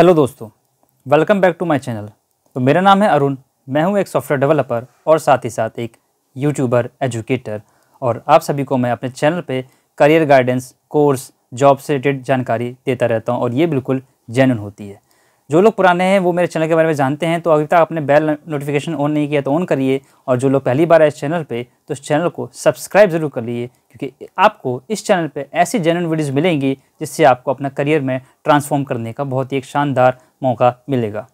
hello दोस्तों welcome back to my channel तो मेरा नाम है अरुण मैं हूं एक सॉफ्टवेयर डेवलपर और साथ ही साथ एक यूट्यूबर एजुकेटर और आप सभी को मैं अपने चैनल पे करियर गाइडेंस कोर्स जॉब से रिलेटेड जानकारी देता रहता हूं और ये बिल्कुल जेन्यून होती है जो लोग पुराने हैं वो मेरे चैनल के बारे में जानते हैं तो अभी तक आपने बेल नोटिफिकेशन ऑन नहीं किया तो ऑन करिए और जो लोग पहली बार है इस चैनल पे तो इस चैनल को सब्सक्राइब जरूर कर लिए क्योंकि आपको इस चैनल पे ऐसी जेन्यून वीडियोज़ मिलेंगी जिससे आपको अपना करियर में ट्रांसफॉर्म करने का बहुत ही एक शानदार मौका मिलेगा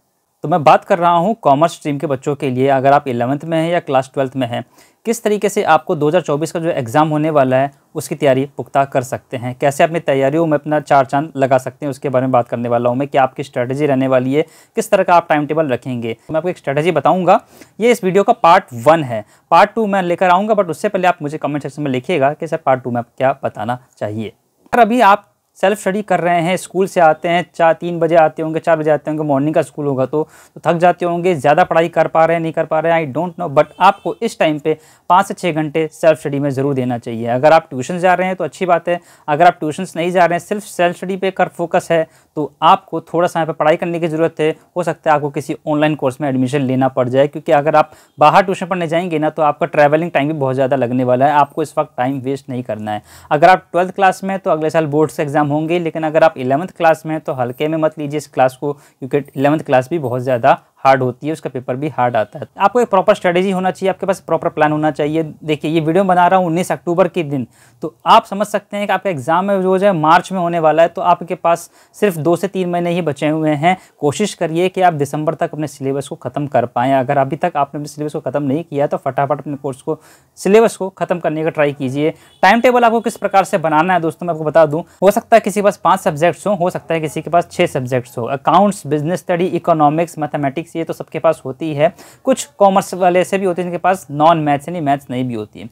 तो मैं बात कर रहा हूँ कॉमर्स स्ट्रीम के बच्चों के लिए अगर आप इलेवंथ में हैं या क्लास ट्वेल्थ में हैं किस तरीके से आपको दो का जो एग्ज़ाम होने वाला है उसकी तैयारी पुख्ता कर सकते हैं कैसे अपनी तैयारियों में अपना चार चांद लगा सकते हैं उसके बारे में बात करने वाला हूँ मैं कि आपकी स्ट्रैटेजी रहने वाली है किस तरह का आप टाइम टेबल रखेंगे मैं आपको एक स्ट्रैटेजी बताऊँगा ये इस वीडियो का पार्ट वन है पार्ट टू मैं लेकर आऊँगा बट उससे पहले आप मुझे कमेंट सेक्शन में लिखिएगा कि सर पार्ट टू में आप क्या बताना चाहिए अगर अभी आप सेल्फ स्टडी कर रहे हैं स्कूल से आते हैं चार तीन बजे आते होंगे चार बजे आते होंगे मॉर्निंग का स्कूल होगा तो, तो थक जाते होंगे ज़्यादा पढ़ाई कर पा रहे हैं नहीं कर पा रहे हैं आई डोंट नो बट आपको इस टाइम पे पाँच से छः घंटे सेल्फ स्टडी में ज़रूर देना चाहिए अगर आप ट्यूशन जा रहे हैं तो अच्छी बात है अगर आप ट्यूशन नहीं जा रहे हैं सिर्फ सेल्फ स्टडी पर कर फोकस है तो आपको थोड़ा सा यहाँ पर पढ़ाई करने की ज़रूरत है हो सकता है आपको किसी ऑनलाइन कोर्स में एडमिशन लेना पड़ जाए क्योंकि अगर आप बाहर ट्यूशन पढ़ने जाएंगे ना तो आपका ट्रैवलिंग टाइम भी बहुत ज़्यादा लगने वाला है आपको इस वक्त टाइम वेस्ट नहीं करना है अगर आप ट्वेल्थ क्लास में तो अगले साल बोर्ड से एग्जाम एग्जाम होंगे लेकिन अगर आप इलेवंथ क्लास में हैं तो हल्के में मत लीजिए इस क्लास को क्योंकि इलेवंथ क्लास भी बहुत ज़्यादा हार्ड होती है उसका पेपर भी हार्ड आता है आपको एक प्रॉपर स्ट्रेटेजी होना चाहिए आपके पास प्रॉपर प्लान होना चाहिए देखिए ये वीडियो बना रहा हूँ उन्नीस अक्टूबर के दिन तो आप समझ सकते हैं कि आपका एग्ज़ाम में जो है मार्च में होने वाला है तो आपके पास सिर्फ दो से तीन महीने ही बचे हुए हैं कोशिश करिए कि आप दिसंबर तक अपने सिलेबस को ख़त्म कर पाएँ अगर अभी तक आपने अपने सिलेबस को ख़त्म नहीं किया तो फटाफट अपने कोर्स को सिलेबस को ख़त्म करने का ट्राई कीजिए टाइम टेबल आपको किस प्रकार से बनाना है दोस्तों मैं आपको बता दूँ हो सकता है किसी के पास पाँच सब्जेक्ट्स हों हो सकता है किसी के पास छः सब्जेक्ट्स हो accounts business study economics mathematics C A तो सबके पास होती है कुछ कॉमर्स वाले से भी होते हैं जिनके पास नॉन मैथ्स यानी मैथ्स नहीं भी होती है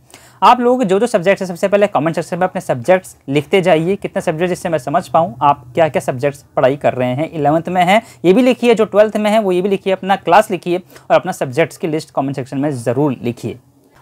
आप लोग जो जो सब्जेक्ट्स है सबसे पहले कमेंट सेक्शन में अपने सब्जेक्ट्स लिखते जाइए कितने सब्जेक्ट जिससे मैं समझ पाऊँ आप क्या क्या सब्जेक्ट्स पढ़ाई कर रहे हैं इलेवंथ में है ये भी लिखिए जो ट्वेल्थ में है वो ये भी लिखिए अपना क्लास लिखिए और अपना सब्जेक्ट्स की लिस्ट कॉमेंट सेक्शन में ज़रूर लिखिए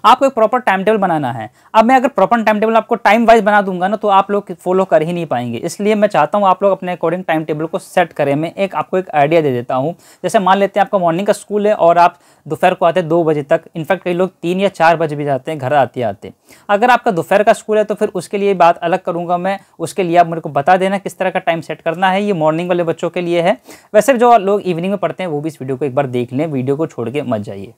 आपको एक प्रॉपर टाइम टेबल बनाना है अब मैं अगर प्रॉपर टाइम टेबल आपको टाइम वाइज बना दूंगा ना तो आप लोग फॉलो कर ही नहीं पाएंगे इसलिए मैं चाहता हूँ आप लोग अपने अकॉर्डिंग टाइम टेबल को सेट करें मैं एक आपको एक आइडिया दे देता हूँ जैसे मान लेते हैं आपका मॉर्निंग का स्कूल है और आप दोपहर को आते हैं दो बजे तक इनफैक्ट कई लोग तीन या चार बजे भी जाते हैं घर आते आते अगर आपका दोपहर का स्कूल है तो फिर उसके लिए बात अलग करूँगा मैं उसके लिए आप मेरे को बता देना किस तरह का टाइम सेट करना है ये मॉर्निंग वाले बच्चों के लिए है वैसे जो लोग इवनिंग में पढ़ते हैं वो भी इस वीडियो को एक बार देख लें वीडियो को छोड़ के मत जाइए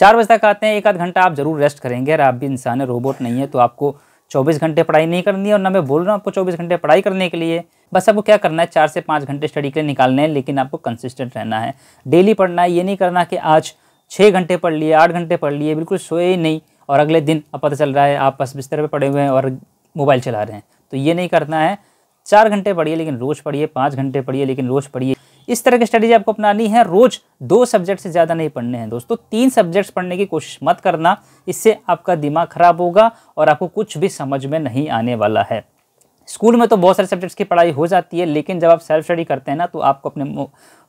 चार बजे तक आते हैं एक आध घंटा आप जरूर रेस्ट करेंगे अगर आप भी इंसान है रोबोट नहीं है तो आपको चौबीस घंटे पढ़ाई नहीं करनी है और ना मैं बोल रहा हूँ आपको चौबीस घंटे पढ़ाई करने के लिए बस आपको क्या करना है चार से पाँच घंटे स्टडी के लिए निकालने हैं लेकिन आपको कंसिस्टेंट रहना है डेली पढ़ना है ये नहीं करना कि आज छः घंटे पढ़ लिए आठ घंटे पढ़ लिए बिल्कुल सोए ही नहीं और अगले दिन अब पता चल रहा है आप बस बिस्तर पर पड़े हुए हैं और मोबाइल चला रहे हैं तो ये नहीं करना है चार घंटे पढ़िए लेकिन रोज़ पढ़िए पाँच घंटे पढ़िए लेकिन रोज़ पढ़िए इस तरह की स्ट्रेटेजी आपको अपनानी है रोज दो सब्जेक्ट से ज़्यादा नहीं पढ़ने हैं दोस्तों तीन सब्जेक्ट्स पढ़ने की कोशिश मत करना इससे आपका दिमाग खराब होगा और आपको कुछ भी समझ में नहीं आने वाला है स्कूल में तो बहुत सारे सब्जेक्ट्स की पढ़ाई हो जाती है लेकिन जब आप सेल्फ स्टडी करते हैं ना तो आपको अपने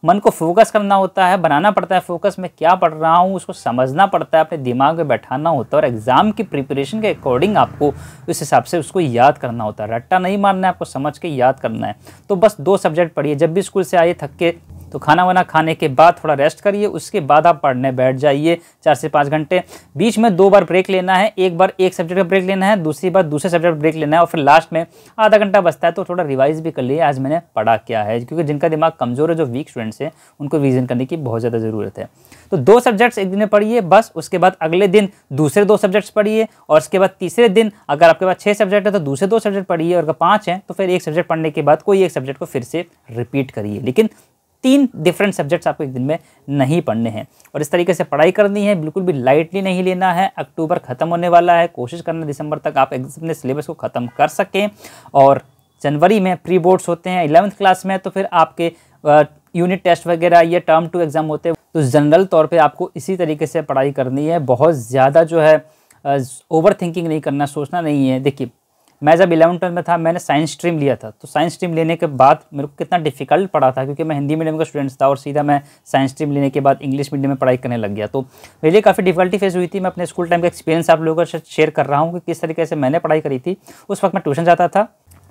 मन को फोकस करना होता है बनाना पड़ता है फोकस मैं क्या पढ़ रहा हूँ उसको समझना पड़ता है अपने दिमाग में बैठाना होता है और एग्ज़ाम की प्रिपरेशन के अकॉर्डिंग आपको उस हिसाब से उसको याद करना होता है रट्टा नहीं मारना है आपको समझ के याद करना है तो बस दो सब्जेक्ट पढ़िए जब भी स्कूल से आइए थक के तो खाना वाना खाने के बाद थोड़ा रेस्ट करिए उसके बाद आप पढ़ने बैठ जाइए चार से पाँच घंटे बीच में दो बार ब्रेक लेना है एक बार एक सब्जेक्ट का ब्रेक लेना है दूसरी बार दूसरे सब्जेक्ट का ब्रेक लेना है और फिर लास्ट में आधा घंटा बचता है तो थोड़ा रिवाइज भी कर लिए आज मैंने पढ़ा क्या है क्योंकि जिनका दिमाग कमज़ोर है जो वीक स्टूडेंट्स पॉइंट्स हैं उनको विजन करने की बहुत ज़्यादा ज़रूरत है तो दो सब्जेक्ट्स एक दिन में पढ़िए बस उसके बाद अगले दिन दूसरे दो सब्जेक्ट्स पढ़िए और उसके बाद तीसरे दिन अगर आपके पास छः सब्जेक्ट है तो दूसरे दो सब्जेक्ट पढ़िए और अगर पाँच हैं तो फिर एक सब्जेक्ट पढ़ने के बाद कोई एक सब्जेक्ट को फिर से रिपीट करिए लेकिन तीन डिफरेंट सब्जेक्ट्स आपको एक दिन में नहीं पढ़ने हैं और इस तरीके से पढ़ाई करनी है बिल्कुल भी लाइटली नहीं लेना है अक्टूबर ख़त्म होने वाला है कोशिश करना दिसंबर तक आप अपने सिलेबस को ख़त्म कर सकें और जनवरी में प्री बोर्ड्स होते हैं इलेवंथ क्लास में तो फिर आपके यूनिट टेस्ट वगैरह या टर्म टू एग्ज़ाम होते हैं तो जनरल तौर पे आपको इसी तरीके से पढ़ाई करनी है बहुत ज़्यादा जो है ओवर थिंकिंग नहीं करना सोचना नहीं है देखिए मैं जब इलेवन ट्वेल्थ में था मैंने साइंस स्ट्रीम लिया था तो साइंस स्ट्रीम लेने के बाद मेरे को कितना डिफिकल्ट पड़ा था क्योंकि मैं हिंदी मीडियम का स्टूडेंट्स था और सीधा मैं साइंस स्ट्रीम लेने के बाद इंग्लिश मीडियम में पढ़ाई करने लग गया तो मेरे लिए काफ़ी डिफिकल्टी फेस हुई थी मैं अपने स्कूल टाइम का एक्सपीरियंस आप लोगों के शेयर कर रहा हूँ कि किस तरीके से मैंने पढ़ाई करी थी उस वक्त मैं ट्यूशन जाता था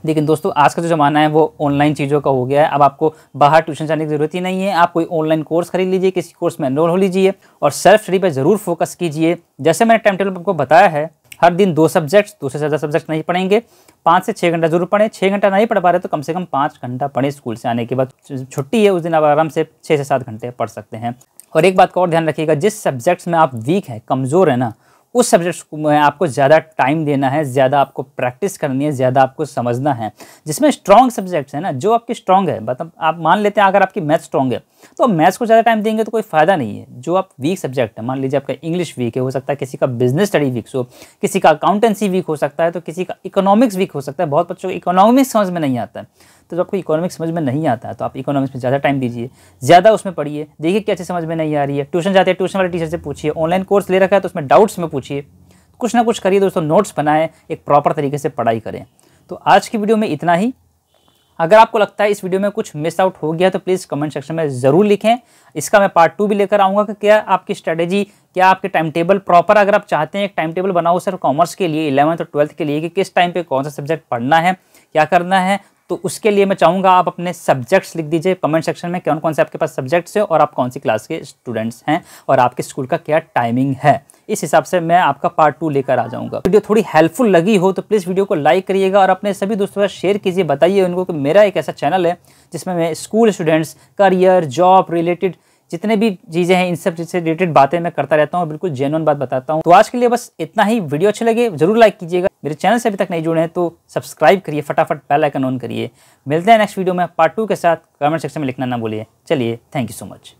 लेकिन दोस्तों आज का जो ज़माना है वो ऑनलाइन चीज़ों का हो गया है अब आपको बाहर ट्यूशन जाने की ज़रूरत ही नहीं है आप कोई ऑनलाइन कोर्स खरीद लीजिए किसी कोर्स में एनरोल हो लीजिए और सेल्फ स्टडी पर ज़रूर फोकस कीजिए जैसे मैंने टाइम टेबल आपको बताया है हर दिन दो सब्जेक्ट्स दो से ज़्यादा सब्जेक्ट नहीं पढ़ेंगे पाँच से छः घंटा जरूर पढ़ें छः घंटा नहीं पढ़ पा रहे तो कम से कम पाँच घंटा पढ़े स्कूल से आने के बाद छुट्टी है उस दिन आप आराम से छः से सात घंटे पढ़ सकते हैं और एक बात का और ध्यान रखिएगा जिस सब्जेक्ट्स में आप वीक हैं कमज़ोर है ना उस सब्जेक्ट में आपको ज़्यादा टाइम देना है ज़्यादा आपको प्रैक्टिस करनी है ज़्यादा आपको समझना है जिसमें स्ट्रॉन्ग सब्जेक्ट्स हैं ना जो आपकी स्ट्रॉन्ग है मतलब आप मान लेते हैं अगर आपकी मैथ स्ट्रॉन्ग है तो मैथ्स को ज़्यादा टाइम देंगे तो कोई फ़ायदा नहीं है जो आप वीक सब्जेक्ट है मान लीजिए आपका इंग्लिश वीक है हो सकता है किसी का बिजनेस स्टडी वीक हो किसी का अकाउंटेंसी वीक हो सकता है तो किसी का इकोनॉमिक्स वीक हो सकता है बहुत बच्चों को इकोनॉमिक्स समझ में नहीं आता है तो जब आपको इकोनॉमिक्स समझ में नहीं आता तो आप इकोनॉमिक्स में ज़्यादा टाइम दीजिए ज़्यादा उसमें पढ़िए देखिए क्या चीज़ समझ में नहीं आ रही है ट्यूशन जाते हैं ट्यूशन वाले टीचर से पूछिए ऑनलाइन कोर्स ले रखा है तो उसमें डाउट्स में पूछिए कुछ ना कुछ करिए दोस्तों नोट्स बनाएं एक प्रॉपर तरीके से पढ़ाई करें तो आज की वीडियो में इतना ही अगर आपको लगता है इस वीडियो में कुछ मिस आउट हो गया तो प्लीज़ कमेंट सेक्शन में ज़रूर लिखें इसका मैं पार्ट टू भी लेकर आऊँगा कि क्या आपकी स्ट्रेटेजी क्या आपके टाइम टेबल प्रॉपर अगर आप चाहते हैं एक टाइम टेबल बनाओ सर कॉमर्स के लिए इलेवंथ और ट्वेल्थ के लिए कि किस टाइम पे कौन सा सब्जेक्ट पढ़ना है क्या करना है तो उसके लिए मैं चाहूँगा आप अपने सब्जेक्ट्स लिख दीजिए कमेंट सेक्शन में कौन कौन से आपके पास सब्जेक्ट्स हैं और आप कौन सी क्लास के स्टूडेंट्स हैं और आपके स्कूल का क्या टाइमिंग है इस हिसाब से मैं आपका पार्ट टू लेकर आ जाऊंगा वीडियो थोड़ी हेल्पफुल लगी हो तो प्लीज़ वीडियो को लाइक करिएगा और अपने सभी दोस्तों का साथ शेयर कीजिए बताइए उनको कि मेरा एक ऐसा चैनल है जिसमें मैं school students career job related जितने भी चीज़ें हैं इन सब से रिलेटेड बातें मैं करता रहता हूँ बिल्कुल जेनवन बात बताता हूँ तो आज के लिए बस इतना ही वीडियो अच्छी लगे जरूर लाइक कीजिएगा मेरे चैनल से अभी तक नहीं जुड़े हैं तो सब्सक्राइब करिए फटाफट पहला आइकन ऑन करिए मिलते हैं नेक्स्ट वीडियो में पार्ट टू के साथ कमेंट सेक्शन में लिखना ना भूलिए चलिए थैंक यू सो मच